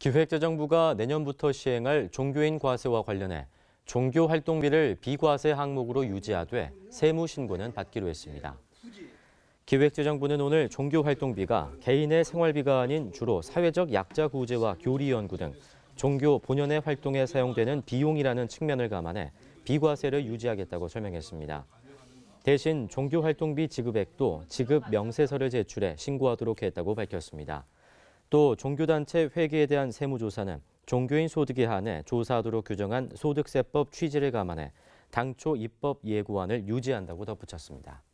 기획재정부가 내년부터 시행할 종교인 과세와 관련해 종교 활동비를 비과세 항목으로 유지하되 세무 신고는 받기로 했습니다. 기획재정부는 오늘 종교 활동비가 개인의 생활비가 아닌 주로 사회적 약자 구제와 교리 연구 등 종교 본연의 활동에 사용되는 비용이라는 측면을 감안해 비과세를 유지하겠다고 설명했습니다. 대신 종교 활동비 지급액도 지급 명세서를 제출해 신고하도록 했다고 밝혔습니다. 또 종교단체 회계에 대한 세무조사는 종교인 소득에 한해 조사하도록 규정한 소득세법 취지를 감안해 당초 입법 예고안을 유지한다고 덧붙였습니다.